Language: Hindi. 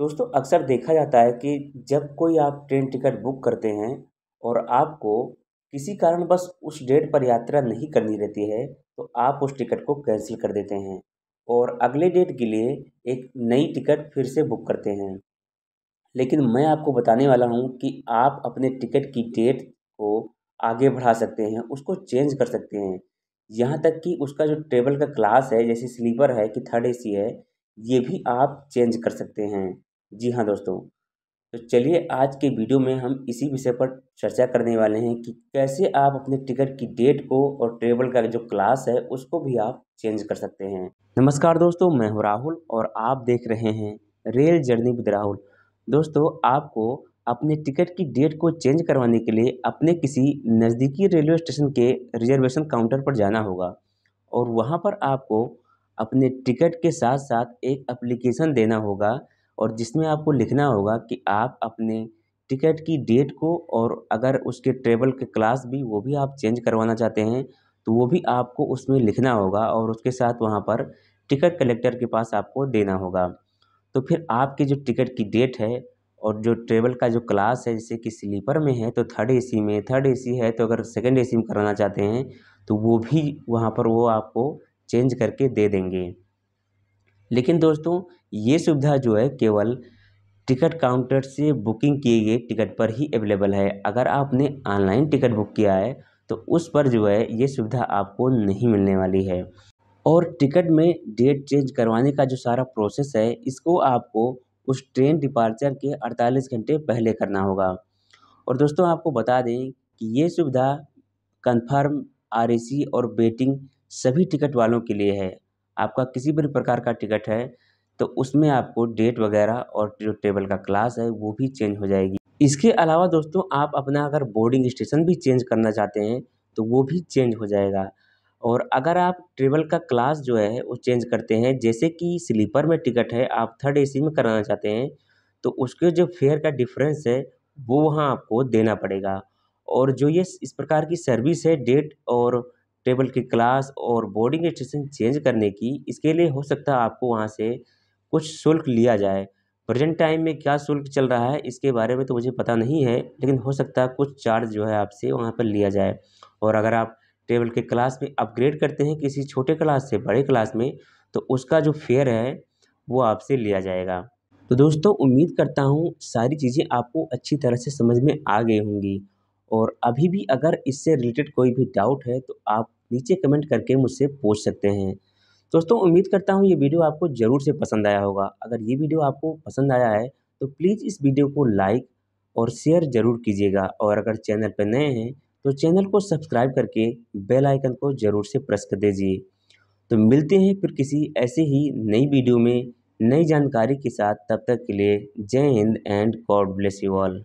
दोस्तों अक्सर देखा जाता है कि जब कोई आप ट्रेन टिकट बुक करते हैं और आपको किसी कारण बस उस डेट पर यात्रा नहीं करनी रहती है तो आप उस टिकट को कैंसिल कर देते हैं और अगले डेट के लिए एक नई टिकट फिर से बुक करते हैं लेकिन मैं आपको बताने वाला हूँ कि आप अपने टिकट की डेट को आगे बढ़ा सकते हैं उसको चेंज कर सकते हैं यहाँ तक कि उसका जो टेबल का क्लास है जैसे स्लीपर है कि थर्ड एसी है ये भी आप चेंज कर सकते हैं जी हाँ दोस्तों तो चलिए आज के वीडियो में हम इसी विषय पर चर्चा करने वाले हैं कि कैसे आप अपने टिकट की डेट को और ट्रेवल का जो क्लास है उसको भी आप चेंज कर सकते हैं नमस्कार दोस्तों मैं हूँ राहुल और आप देख रहे हैं रेल जर्नी विद राहुल दोस्तों आपको अपने टिकट की डेट को चेंज करवाने के लिए अपने किसी नज़दीकी रेलवे स्टेशन के रिजर्वेशन काउंटर पर जाना होगा और वहाँ पर आपको अपने टिकट के साथ साथ एक अप्लीकेशन देना होगा और जिसमें आपको लिखना होगा कि आप अपने टिकट की डेट को और अगर उसके ट्रेवल के क्लास भी वो भी आप चेंज करवाना चाहते हैं तो वो भी आपको उसमें लिखना होगा और उसके साथ वहाँ पर टिकट कलेक्टर के पास आपको देना होगा तो फिर आपकी जो टिकट की डेट है और जो ट्रेवल का जो क्लास है जैसे कि स्लीपर में है तो थर्ड एसी में थर्ड एसी है तो अगर सेकंड एसी में कराना चाहते हैं तो वो भी वहाँ पर वो आपको चेंज करके दे देंगे लेकिन दोस्तों ये सुविधा जो है केवल टिकट काउंटर से बुकिंग किए गए टिकट पर ही अवेलेबल है अगर आपने ऑनलाइन टिकट बुक किया है तो उस पर जो है ये सुविधा आपको नहीं मिलने वाली है और टिकट में डेट चेंज करवाने का जो सारा प्रोसेस है इसको आपको उस ट्रेन डिपार्चर के 48 घंटे पहले करना होगा और दोस्तों आपको बता दें कि ये सुविधा कंफर्म आरएसी और बेटिंग सभी टिकट वालों के लिए है आपका किसी भी प्रकार का टिकट है तो उसमें आपको डेट वगैरह और जो टेबल का क्लास है वो भी चेंज हो जाएगी इसके अलावा दोस्तों आप अपना अगर बोर्डिंग स्टेशन भी चेंज करना चाहते हैं तो वो भी चेंज हो जाएगा और अगर आप ट्रेवल का क्लास जो है वो चेंज करते हैं जैसे कि स्लीपर में टिकट है आप थर्ड एसी में कराना चाहते हैं तो उसके जो फेयर का डिफरेंस है वो वहाँ आपको देना पड़ेगा और जो ये इस प्रकार की सर्विस है डेट और टेबल की क्लास और बोर्डिंग स्टेशन चेंज करने की इसके लिए हो सकता है आपको वहाँ से कुछ शुल्क लिया जाए प्रेजेंट टाइम में क्या शुल्क चल रहा है इसके बारे में तो मुझे पता नहीं है लेकिन हो सकता है कुछ चार्ज जो है आपसे वहाँ पर लिया जाए और अगर आप टेबल के क्लास में अपग्रेड करते हैं किसी छोटे क्लास से बड़े क्लास में तो उसका जो फेयर है वो आपसे लिया जाएगा तो दोस्तों उम्मीद करता हूँ सारी चीज़ें आपको अच्छी तरह से समझ में आ गई होंगी और अभी भी अगर इससे रिलेटेड कोई भी डाउट है तो आप नीचे कमेंट करके मुझसे पूछ सकते हैं दोस्तों उम्मीद करता हूँ ये वीडियो आपको ज़रूर से पसंद आया होगा अगर ये वीडियो आपको पसंद आया है तो प्लीज़ इस वीडियो को लाइक और शेयर ज़रूर कीजिएगा और अगर चैनल पर नए हैं तो चैनल को सब्सक्राइब करके बेल आइकन को ज़रूर से प्रेस कर दीजिए तो मिलते हैं फिर किसी ऐसे ही नई वीडियो में नई जानकारी के साथ तब तक के लिए जय हिंद and god bless you all